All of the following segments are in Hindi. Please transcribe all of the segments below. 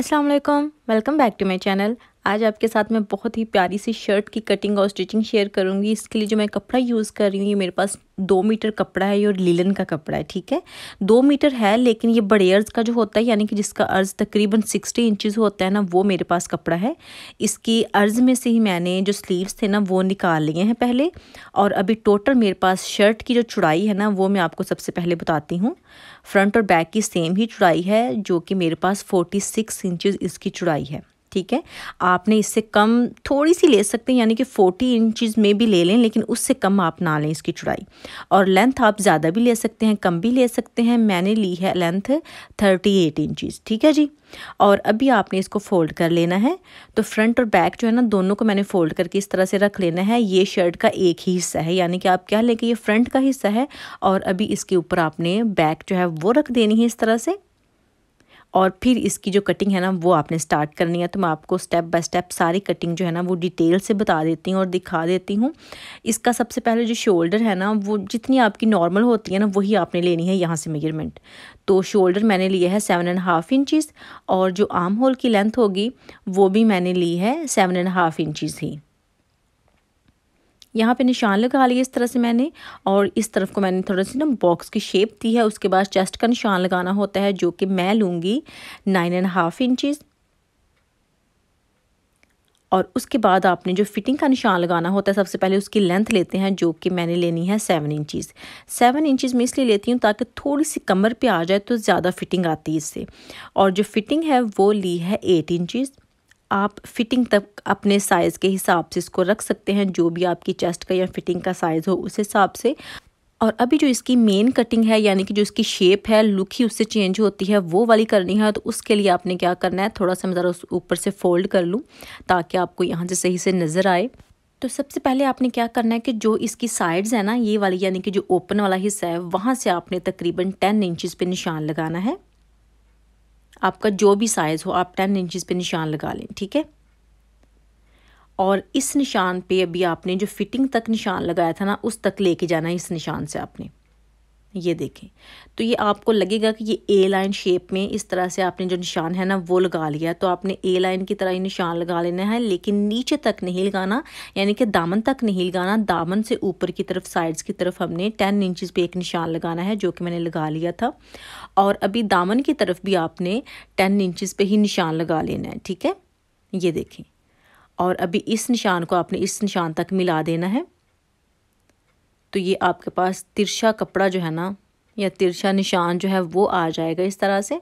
Assalamualaikum. Welcome back to my channel. आज आपके साथ मैं बहुत ही प्यारी सी शर्ट की कटिंग और स्टिचिंग शेयर करूँगी इसके लिए जो मैं कपड़ा यूज़ कर रही हूँ ये मेरे पास दो मीटर कपड़ा है और लीलन का कपड़ा है ठीक है दो मीटर है लेकिन ये बड़े अर्ज का जो होता है यानी कि जिसका अर्ज तकरीबन सिक्सटी इंचज़ होता है ना वो मेरे पास कपड़ा है इसकी अर्ज में से ही मैंने जो स्लीव्स थे ना वो निकाल लिए हैं पहले और अभी टोटल मेरे पास शर्ट की जो चुड़ाई है ना वो मैं आपको सबसे पहले बताती हूँ फ्रंट और बैक की सेम ही चुड़ाई है जो कि मेरे पास फोर्टी सिक्स इंचज़ इसकी चुड़ाई है ठीक है आपने इससे कम थोड़ी सी ले सकते हैं यानी कि फोर्टी इंचज़ में भी ले लें लेकिन उससे कम आप ना लें इसकी चुड़ाई और लेंथ आप ज़्यादा भी ले सकते हैं कम भी ले सकते हैं मैंने ली है लेंथ थर्टी एट इंचज़ ठीक है जी और अभी आपने इसको फोल्ड कर लेना है तो फ्रंट और बैक जो है ना दोनों को मैंने फोल्ड करके इस तरह से रख लेना है ये शर्ट का एक ही हिस्सा है यानी कि आप क्या लें कि ये फ्रंट का हिस्सा है और अभी इसके ऊपर आपने बैक जो है वो रख देनी है इस तरह से और फिर इसकी जो कटिंग है ना वो आपने स्टार्ट करनी है तो मैं आपको स्टेप बाय स्टेप सारी कटिंग जो है ना वो डिटेल से बता देती हूँ और दिखा देती हूँ इसका सबसे पहले जो शोल्डर है ना वो जितनी आपकी नॉर्मल होती है ना वही आपने लेनी है यहाँ से मेजरमेंट तो शोल्डर मैंने लिया है सेवन एंड हाफ़ इंचज़ और जो आर्म होल की लेंथ होगी वो भी मैंने ली है सेवन एंड हाफ़ इंचज़ ही यहाँ पे निशान लगा लिए इस तरह से मैंने और इस तरफ को मैंने थोड़ा सी ना बॉक्स की शेप दी है उसके बाद चेस्ट का निशान लगाना होता है जो कि मैं लूँगी नाइन एंड हाफ इंचज़ और उसके बाद आपने जो फिटिंग का निशान लगाना होता है सबसे पहले उसकी लेंथ लेते हैं जो कि मैंने लेनी है सेवन इंचज़ सेवन इंचज़ में इसलिए लेती हूँ ताकि थोड़ी सी कमर पे आ जाए तो ज़्यादा फिटिंग आती है इससे और जो फिटिंग है वो ली है एट इंचज़ आप फिटिंग तक अपने साइज़ के हिसाब से इसको रख सकते हैं जो भी आपकी चेस्ट का या फिटिंग का साइज़ हो उस हिसाब से और अभी जो इसकी मेन कटिंग है यानी कि जो इसकी शेप है लुक ही उससे चेंज होती है वो वाली करनी है तो उसके लिए आपने क्या करना है थोड़ा सा मैं ज़रा उस ऊपर से फोल्ड कर लूँ ताकि आपको यहाँ से सही से नज़र आए तो सबसे पहले आपने क्या करना है कि जो इसकी साइड्स है ना ये वाली यानी कि जो ओपन वाला हिस्सा है वहाँ से आपने तकरीबन टेन इंचज़ पे निशान लगाना है आपका जो भी साइज़ हो आप टेन इंचज़ पे निशान लगा लें ठीक है और इस निशान पे अभी आपने जो फिटिंग तक निशान लगाया था ना उस तक लेके जाना है इस निशान से आपने ये देखें तो ये आपको लगेगा कि ये ए लाइन शेप में इस तरह से आपने जो निशान है ना वो लगा लिया तो आपने ए लाइन की तरह ही निशान लगा लेना है लेकिन नीचे तक नहीं लगाना यानी कि दामन तक नहीं लगाना दामन से ऊपर की तरफ साइड्स की तरफ हमने टेन इंचज़ पे एक निशान लगाना है जो कि मैंने लगा लिया था और अभी दामन की तरफ भी आपने टेन इंचज़ पर ही निशान लगा लेना है ठीक है ये देखें और अभी इस निशान को आपने इस निशान तक मिला देना है तो ये आपके पास तिरछा कपड़ा जो है ना या तिरछा निशान जो है वो आ जाएगा इस तरह से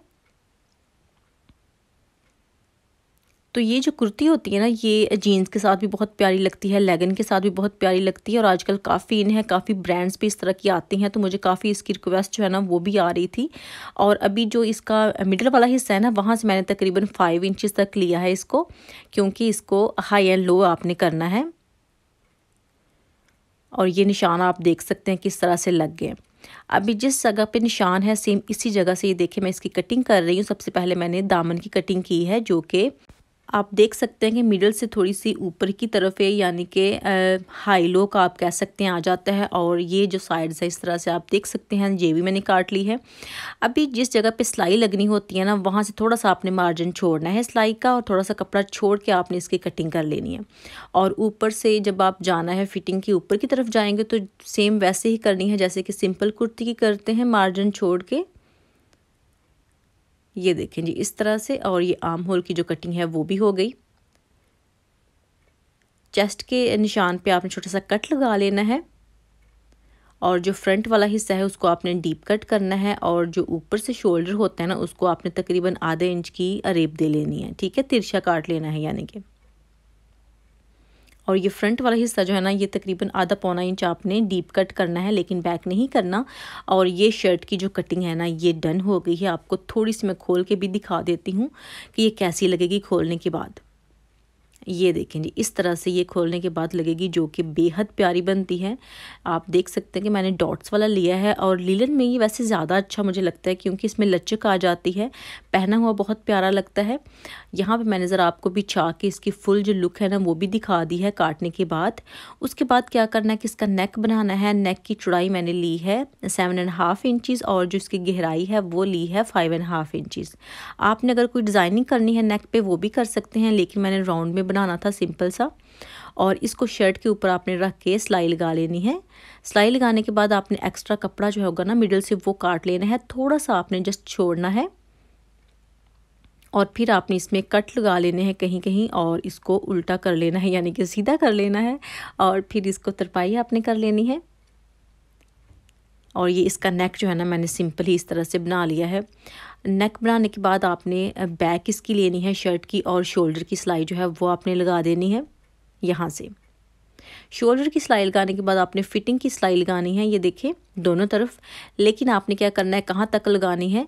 तो ये जो कुर्ती होती है ना ये जीन्स के साथ भी बहुत प्यारी लगती है लेगन के साथ भी बहुत प्यारी लगती है और आजकल काफ़ी इन्हें काफ़ी ब्रांड्स भी इस तरह की आती हैं तो मुझे काफ़ी इसकी रिक्वेस्ट जो है ना वो भी आ रही थी और अभी जो इसका मिडल वाला हिस्सा है ना वहाँ से मैंने तकरीबन फाइव इंचज़ तक लिया है इसको क्योंकि इसको हाई एंड लो आपने करना है और ये निशान आप देख सकते हैं किस तरह से लग गए अभी जिस जगह पे निशान है सेम इसी जगह से ये देखिए मैं इसकी कटिंग कर रही हूँ सबसे पहले मैंने दामन की कटिंग की है जो कि आप देख सकते हैं कि मिडल से थोड़ी सी ऊपर की तरफ है यानी कि हाई लो का आप कह सकते हैं आ जाता है और ये जो साइड्स है इस तरह से आप देख सकते हैं ये भी मैंने काट ली है अभी जिस जगह पे सिलाई लगनी होती है ना वहाँ से थोड़ा सा आपने मार्जिन छोड़ना है सिलाई का और थोड़ा सा कपड़ा छोड़ के आपने इसकी कटिंग कर लेनी है और ऊपर से जब आप जाना है फिटिंग की ऊपर की तरफ जाएंगे तो सेम वैसे ही करनी है जैसे कि सिंपल कुर्ती की करते हैं मार्जिन छोड़ के ये देखें जी इस तरह से और ये आम होल की जो कटिंग है वो भी हो गई चेस्ट के निशान पे आपने छोटा सा कट लगा लेना है और जो फ्रंट वाला हिस्सा है उसको आपने डीप कट करना है और जो ऊपर से शोल्डर होता है ना उसको आपने तकरीबन आधे इंच की अरेब दे लेनी है ठीक है तिरछा काट लेना है यानी कि और ये फ्रंट वाला हिस्सा जो है ना ये तकरीबन आधा पौना इंच आपने डीप कट करना है लेकिन बैक नहीं करना और ये शर्ट की जो कटिंग है ना ये डन हो गई है आपको थोड़ी सी मैं खोल के भी दिखा देती हूँ कि ये कैसी लगेगी खोलने के बाद ये देखें जी इस तरह से ये खोलने के बाद लगेगी जो कि बेहद प्यारी बनती है आप देख सकते हैं कि मैंने डॉट्स वाला लिया है और लीलन में ये वैसे ज़्यादा अच्छा मुझे लगता है क्योंकि इसमें लचक आ जाती है पहना हुआ बहुत प्यारा लगता है यहाँ पे मैंने ज़रा आपको भी छा के इसकी फुल जो लुक है ना वो भी दिखा दी है काटने के बाद उसके बाद क्या करना है कि इसका नेक बनाना है नेक की चौड़ाई मैंने ली है सेवन एंड हाफ़ इंचज़ और जो इसकी गहराई है वो ली है फाइव एंड हाफ़ इंचज़ आपने अगर कोई डिज़ाइनिंग करनी है नेक पर वो भी कर सकते हैं लेकिन मैंने राउंड में बनाना था सिंपल सा और इसको शर्ट के ऊपर आपने रख के सिलाई लगा लेनी है सिलाई लगाने के बाद आपने एक्स्ट्रा कपड़ा जो होगा ना मिडल से वो काट लेना है थोड़ा सा आपने जस्ट छोड़ना है और फिर आपने इसमें कट लगा लेने हैं कहीं कहीं और इसको उल्टा कर लेना है यानी कि सीधा कर लेना है और फिर इसको तरपाई आपने कर लेनी है और ये इसका नेक जो है ना मैंने सिंपल ही इस तरह से बना लिया है नेक बनाने के बाद आपने बैक इसकी लेनी है शर्ट की और शोल्डर की सिलाई जो है वो आपने लगा देनी है यहाँ से शोल्डर की सिलाई लगाने के बाद आपने फिटिंग की सिलाई लगानी है ये देखें दोनों तरफ लेकिन आपने क्या करना है कहाँ तक लगानी है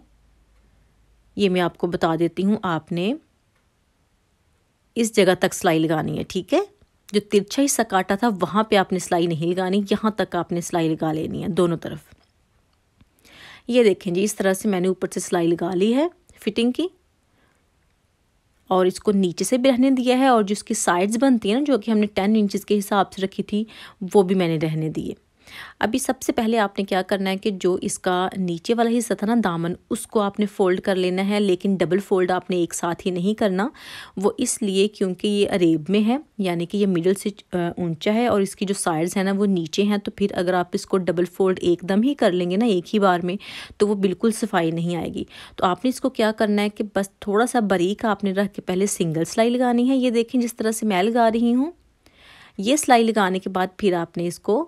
ये मैं आपको बता देती हूँ आपने इस जगह तक सिलाई लगानी है ठीक है जो तिरछा हिस्सा काटा था वहाँ पे आपने सिलाई नहीं लगानी यहाँ तक आपने सिलाई लगा लेनी है दोनों तरफ ये देखें जी इस तरह से मैंने ऊपर से सिलाई लगा ली है फिटिंग की और इसको नीचे से भी रहने दिया है और जो इसकी साइड्स बनती है ना जो कि हमने टेन इंचज़ के हिसाब से रखी थी वो भी मैंने रहने दिए अभी सबसे पहले आपने क्या करना है कि जो इसका नीचे वाला हिस्सा था ना दामन उसको आपने फ़ोल्ड कर लेना है लेकिन डबल फोल्ड आपने एक साथ ही नहीं करना वो इसलिए क्योंकि ये अरेब में है यानी कि ये मिडल से ऊंचा है और इसकी जो साइड्स हैं ना वो नीचे हैं तो फिर अगर आप इसको डबल फोल्ड एकदम ही कर लेंगे ना एक ही बार में तो वो बिल्कुल सफाई नहीं आएगी तो आपने इसको क्या करना है कि बस थोड़ा सा बारीक आपने रख के पहले सिंगल सिलाई लगानी है ये देखें जिस तरह से मैं लगा रही हूँ ये सिलाई लगाने के बाद फिर आपने इसको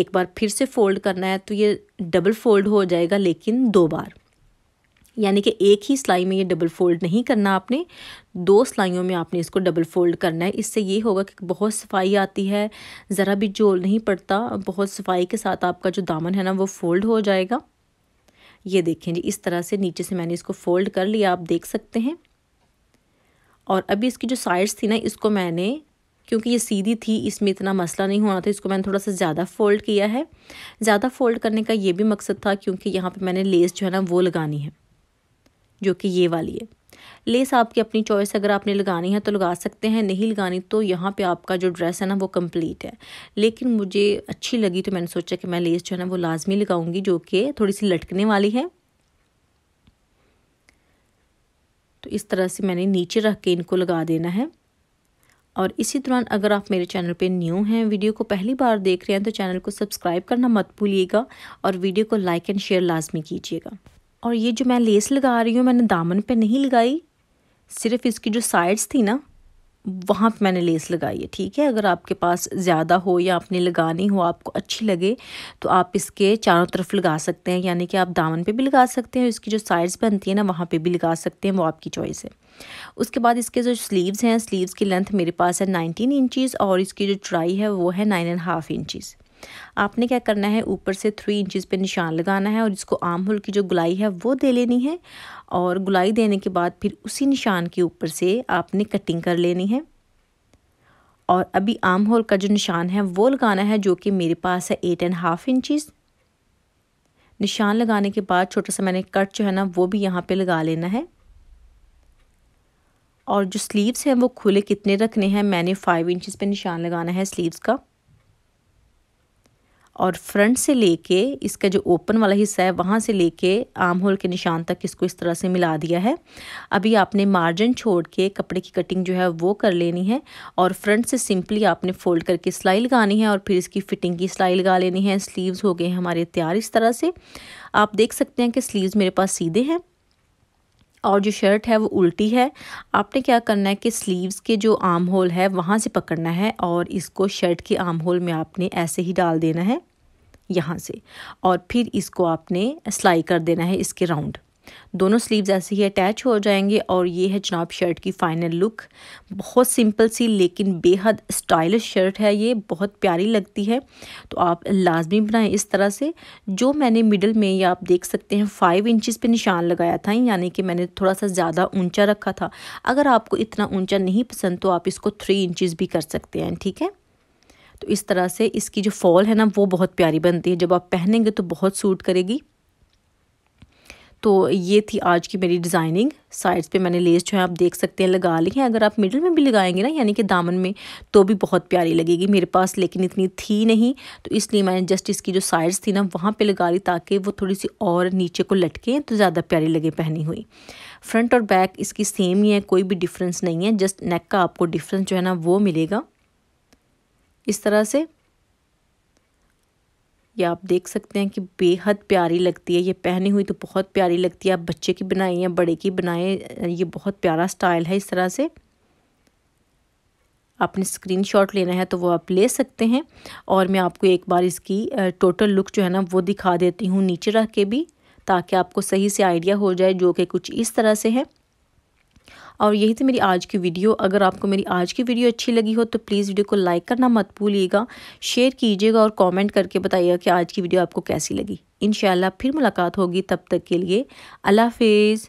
एक बार फिर से फोल्ड करना है तो ये डबल फोल्ड हो जाएगा लेकिन दो बार यानी कि एक ही सिलाई में ये डबल फोल्ड नहीं करना आपने दो सिलाइयों में आपने इसको डबल फोल्ड करना है इससे ये होगा कि बहुत सफाई आती है ज़रा भी जोल नहीं पड़ता बहुत सफाई के साथ आपका जो दामन है ना वो फोल्ड हो जाएगा ये देखें जी इस तरह से नीचे से मैंने इसको फोल्ड कर लिया आप देख सकते हैं और अभी इसकी जो साइड्स थी ना इसको मैंने क्योंकि ये सीधी थी इसमें इतना मसला नहीं होना था इसको मैंने थोड़ा सा ज़्यादा फोल्ड किया है ज़्यादा फोल्ड करने का ये भी मकसद था क्योंकि यहाँ पर मैंने लेस जो है ना वो लगानी है जो कि ये वाली है लेस आपकी अपनी चॉइस अगर आपने लगानी है तो लगा सकते हैं नहीं लगानी तो यहाँ पे आपका जो ड्रेस है ना वो कंप्लीट है लेकिन मुझे अच्छी लगी तो मैंने सोचा कि मैं लेस जो है ना वो लाजमी लगाऊंगी जो कि थोड़ी सी लटकने वाली है तो इस तरह से मैंने नीचे रख के इनको लगा देना है और इसी दौरान अगर आप मेरे चैनल पे न्यू हैं वीडियो को पहली बार देख रहे हैं तो चैनल को सब्सक्राइब करना मत भूलिएगा और वीडियो को लाइक एंड शेयर लाजमी कीजिएगा और ये जो मैं लेस लगा रही हूँ मैंने दामन पे नहीं लगाई सिर्फ इसकी जो साइड्स थी ना वहाँ पे मैंने लेस लगाई है ठीक है अगर आपके पास ज़्यादा हो या आपने लगानी हो आपको अच्छी लगे तो आप इसके चारों तरफ लगा सकते हैं यानी कि आप दामन पे भी लगा सकते हैं इसकी जो साइड्स बनती है ना वहाँ पे भी लगा सकते हैं वो आपकी चॉइस है उसके बाद इसके जो स्लीव्स हैं स्लीव्स की लेंथ मेरे पास है नाइनटीन इंचज़ और इसकी जो ट्राई है वो है नाइन एंड हाफ़ इंचज़ आपने क्या करना है ऊपर से थ्री इंचज़ पे निशान लगाना है और जिसको आम होल की जो गुलाई है वो दे लेनी है और गुलाई देने के बाद फिर उसी निशान के ऊपर से आपने कटिंग कर लेनी है और अभी आम होल का जो निशान है वो लगाना है जो कि मेरे पास है एट एंड हाफ इंचज़ निशान लगाने के बाद छोटा सा मैंने कट जो है ना वो भी यहाँ पे लगा लेना है और जो स्लीव्स हैं वो खुले कितने रखने हैं मैंने फाइव इंचज़ पे निशान लगाना है स्लीव्स का और फ्रंट से लेके इसका जो ओपन वाला हिस्सा है वहाँ से लेके आर्म होल के निशान तक इसको इस तरह से मिला दिया है अभी आपने मार्जिन छोड़ के कपड़े की कटिंग जो है वो कर लेनी है और फ्रंट से सिंपली आपने फोल्ड करके सिलाई लगानी है और फिर इसकी फिटिंग की सिलाई लगा लेनी है स्लीव्स हो गए हमारे तैयार इस तरह से आप देख सकते हैं कि स्लीव्स मेरे पास सीधे हैं और जो शर्ट है वो उल्टी है आपने क्या करना है कि स्लीव्स के जो आर्म होल है वहाँ से पकड़ना है और इसको शर्ट के आर्म होल में आपने ऐसे ही डाल देना है यहाँ से और फिर इसको आपने सिलाई कर देना है इसके राउंड दोनों स्लीव्स ऐसे ही अटैच हो जाएंगे और ये है जनाब शर्ट की फ़ाइनल लुक बहुत सिंपल सी लेकिन बेहद स्टाइलिश शर्ट है ये बहुत प्यारी लगती है तो आप लाजमी बनाएं इस तरह से जो मैंने मिडल में या आप देख सकते हैं फ़ाइव इंचज़ पे निशान लगाया था यानी कि मैंने थोड़ा सा ज़्यादा ऊंचा रखा था अगर आपको इतना ऊँचा नहीं पसंद तो आप इसको थ्री इंचज़ भी कर सकते हैं ठीक है तो इस तरह से इसकी जो फॉल है ना वो बहुत प्यारी बनती है जब आप पहनेंगे तो बहुत सूट करेगी तो ये थी आज की मेरी डिज़ाइनिंग साइड्स पे मैंने लेस जो है आप देख सकते हैं लगा ली है अगर आप मिडिल में भी लगाएंगे ना यानी कि दामन में तो भी बहुत प्यारी लगेगी मेरे पास लेकिन इतनी थी नहीं तो इसलिए मैंने जस्ट इसकी जो साइड्स थी ना वहाँ पे लगा ली ताकि वो थोड़ी सी और नीचे को लटके तो ज़्यादा प्यारी लगे पहनी हुई फ्रंट और बैक इसकी सेम ही है कोई भी डिफरेंस नहीं है जस्ट नेक का आपको डिफरेंस जो है ना वो मिलेगा इस तरह से ये आप देख सकते हैं कि बेहद प्यारी लगती है ये पहनी हुई तो बहुत प्यारी लगती है आप बच्चे की बनाए या बड़े की बनाए ये बहुत प्यारा स्टाइल है इस तरह से आपने स्क्रीनशॉट लेना है तो वो आप ले सकते हैं और मैं आपको एक बार इसकी टोटल लुक जो है ना वो दिखा देती हूँ नीचे रख के भी ताकि आपको सही से आइडिया हो जाए जो कि कुछ इस तरह से है और यही थी मेरी आज की वीडियो अगर आपको मेरी आज की वीडियो अच्छी लगी हो तो प्लीज़ वीडियो को लाइक करना मत भूलिएगा शेयर कीजिएगा और कॉमेंट करके बताइएगा कि आज की वीडियो आपको कैसी लगी इन फिर मुलाकात होगी तब तक के लिए अल्लाह हाफिज़